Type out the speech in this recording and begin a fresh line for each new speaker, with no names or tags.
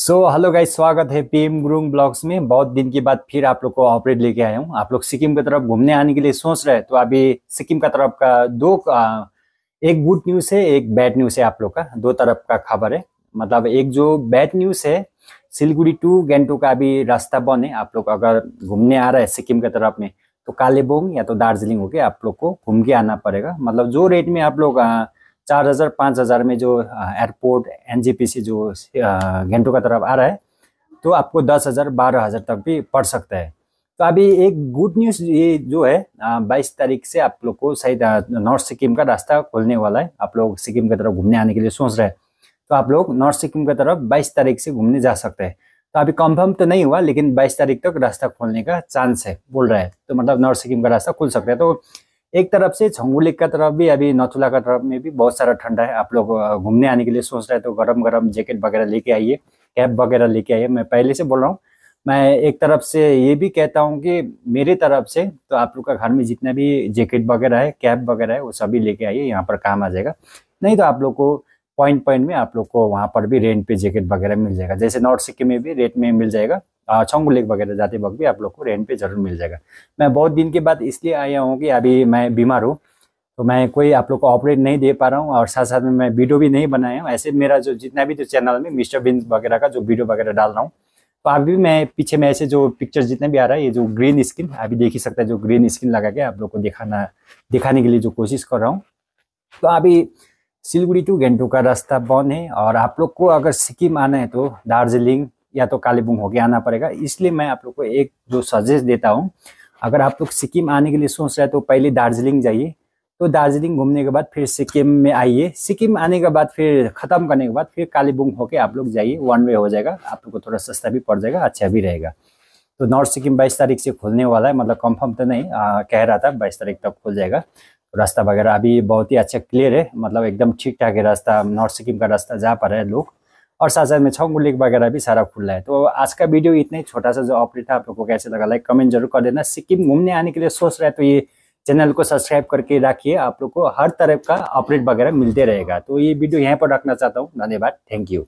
so hello guys स्वागत है PM Gurung blogs में बहुत दिन के बाद फिर आप लोग को ऑपरेट लेके आया हूँ आप लोग सिक्किम की तरफ घूमने आने के लिए सोच रहे हैं तो अभी सिक्किम का तरफ का दो आ, एक गुड न्यूज़ है एक बैड न्यूज़ है आप लोग का दो तरफ का खबर है मतलब एक जो बैड न्यूज़ है सिलगुड़ी टू गेंटो का अभी रास्ता बंद है आप लोग अगर घूमने आ रहा है सिक्किम के तरफ में तो कालेबोंग या तो दार्जिलिंग होके आप लोग को घूम के आना पड़ेगा मतलब जो रेट में आप लोग चार हज़ार पाँच हज़ार में जो एयरपोर्ट एनजीपीसी जो घंटों का तरफ आ रहा है तो आपको दस हज़ार बारह हज़ार तक भी पड़ सकता है तो अभी एक गुड न्यूज़ ये जो है बाईस तारीख से आप लोग को शायद नॉर्थ सिक्किम का रास्ता खोलने वाला है आप लोग सिक्किम की तरफ घूमने आने के लिए सोच रहे हैं तो आप लोग नॉर्थ सिक्किम की तरफ बाईस तारीख से घूमने जा सकते हैं तो अभी कंफर्म तो नहीं हुआ लेकिन 22 तारीख तक तो रास्ता खोलने का चांस है बोल रहा है तो मतलब नॉर्थ सिक्किम का रास्ता खुल सकता है तो एक तरफ से छंगुलिक का तरफ भी अभी नथुला का तरफ में भी बहुत सारा ठंडा है आप लोग घूमने आने के लिए सोच रहे हैं तो गर्म गर्म जैकेट वगैरह लेके आइए कैब वगैरह लेके आइए मैं पहले से बोल रहा हूँ मैं एक तरफ से ये भी कहता हूँ कि मेरे तरफ से तो आप लोग का घर में जितना भी जैकेट वगैरह है कैब वगैरह है वो सभी लेके आइए यहाँ पर काम आ जाएगा नहीं तो आप लोग को पॉइंट पॉइंट में आप लोग को वहाँ पर भी रेंट पे जैकेट वगैरह मिल जाएगा जैसे नॉर्थ सिक्किम में भी रेट में मिल जाएगा छंग लेक वगैरह जाते वक्त भी आप लोग को रेंट पे जरूर मिल जाएगा मैं बहुत दिन के बाद इसलिए आया हूँ कि अभी मैं बीमार हूँ तो मैं कोई आप लोग को ऑपरेट नहीं दे पा रहा हूँ और साथ साथ में मैं वीडियो भी नहीं बनाया हूँ ऐसे मेरा जो जितना भी जो तो चैनल में मिस्टर बिन वगैरह का जो वीडियो वगैरह डाल रहा हूँ तो अभी मैं पीछे में ऐसे जो पिक्चर जितने भी आ रहा है ये जो ग्रीन स्क्रीन अभी देख ही सकता है जो ग्रीन स्क्रीन लगा के आप लोग को दिखाना दिखाने के लिए जो कोशिश कर रहा हूँ तो अभी सिलगुड़ी टू गेंटू का रास्ता बंद है और आप लोग को अगर सिक्किम आना है तो दार्जिलिंग या तो कालेबुंग होके आना पड़ेगा इसलिए मैं आप लोग को एक जो सजेस्ट देता हूँ अगर आप लोग सिक्किम आने के लिए सोच रहे हैं तो पहले दार्जिलिंग जाइए तो दार्जिलिंग घूमने के बाद फिर सिक्किम में आइए सिक्किम आने के बाद फिर ख़त्म करने के बाद फिर कालीबुंग होके आप लोग जाइए वन वे हो जाएगा आप लोग को थोड़ा सस्ता भी पड़ जाएगा अच्छा भी रहेगा तो नॉर्थ सिक्किम बाईस तारीख से खुलने वाला है मतलब कंफर्म तो नहीं आ, कह रहा था बाईस तारीख तक खुल जाएगा तो रास्ता वगैरह अभी बहुत ही अच्छा क्लियर है मतलब एकदम ठीक ठाक है रास्ता नॉर्थ सिक्किम का रास्ता जा पा रहे हैं लोग और साथ साथ में छंग लिंक वगैरह भी सारा खुला है तो आज का वीडियो इतना ही छोटा सा जो अपडेट है आप लोग को कैसे लगा लाइक कमेंट जरूर कर देना सिक्किम घूमने आने के लिए सोच रहे तो ये चैनल को सब्सक्राइब करके रखिए आप लोग को हर तरह का अपडेट वगैरह मिलते रहेगा तो ये वीडियो यहाँ पर रखना चाहता हूँ धन्यवाद थैंक यू